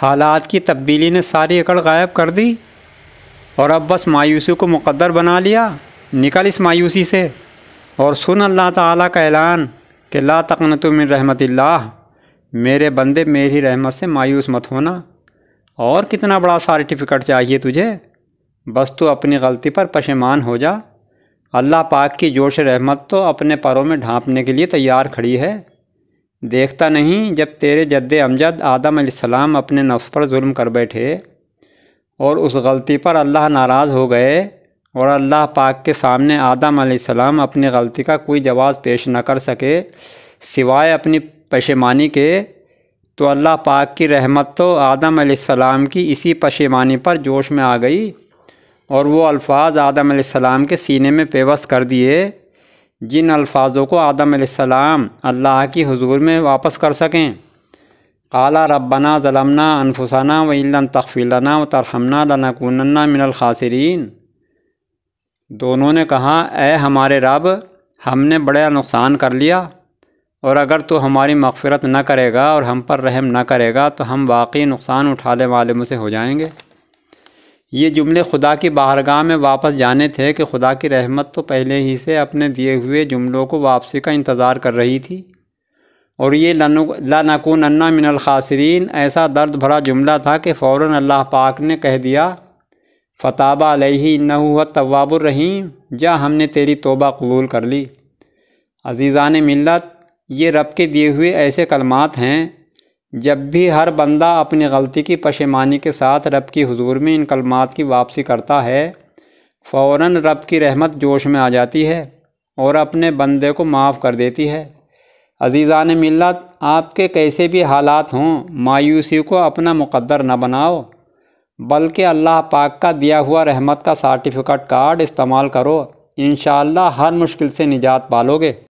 हालात की तब्दीली ने सारी अकड़ गायब कर दी और अब बस मायूसी को मुकद्दर बना लिया निकल इस मायूसी से और सुन अल्लाह ताला का ऐलान कि ला तकन मिन रहमत मेरे बंदे मेरी रहमत से मायूस मत होना और कितना बड़ा सर्टिफिकेट चाहिए तुझे बस तो अपनी गलती पर पशेमान हो जा अल्लाह पाक की जोश रहमत तो अपने परों में ढांपने के लिए तैयार खड़ी है देखता नहीं जब तेरे जद्द अमजद आदम सलाम अपने नफ्स पर जुल्म कर बैठे और उस गलती पर अल्लाह नाराज़ हो गए और अल्लाह पाक के सामने आदम सलाम अपनी गलती का कोई जवाब पेश न कर सके सिवाय अपनी पशेमानी के तो अल्लाह पाक की रहमत तो आदम सलाम की इसी पशेमानी पर जोश में आ गई और वो अल्फाज आदम सलाम के सीने में पेवस्त कर दिए जिन अल्फाजों को आदम सलाम अल्लाह की हजूर में वापस कर सकें काला रबना ज़लमना अनफुसाना वन तखफ़ीलना व तरहना लनकुनना मिनलखासरीन दोनों ने कहा ए हमारे रब हमने बड़ा नुकसान कर लिया और अगर तो हमारी मगफ़रत न करेगा और हम पर रहम न करेगा तो हम वाकई नुकसान उठाने वाले मुझसे हो जाएंगे ये जुमले खुदा की बाहरगाह में वापस जाने थे कि खुदा की रहमत तो पहले ही से अपने दिए हुए जुमलों को वापसी का इंतज़ार कर रही थी और ये लानकून अन्ना मिनल खासरीन ऐसा दर्द भरा जुमला था कि फ़ौर अल्लाह पाक ने कह दिया फ़ताबा अलही नहुआ तवाबुररहीम जा हमने तेरी तोबा कबूल कर ली अजीज़ान मिलत ये रब के दिए हुए ऐसे कलमात हैं जब भी हर बंदा अपनी गलती की पशेमानी के साथ रब की हजूर में इन कलमात की वापसी करता है फ़ौर रब की रहमत जोश में आ जाती है और अपने बंदे को माफ़ कर देती है ने मिलत आपके कैसे भी हालात हों मायूसी को अपना मुकद्दर न बनाओ बल्कि अल्लाह पाक का दिया हुआ रहमत का सर्टिफिकेट कार्ड इस्तेमाल करो इन हर मुश्किल से निजात पालोगे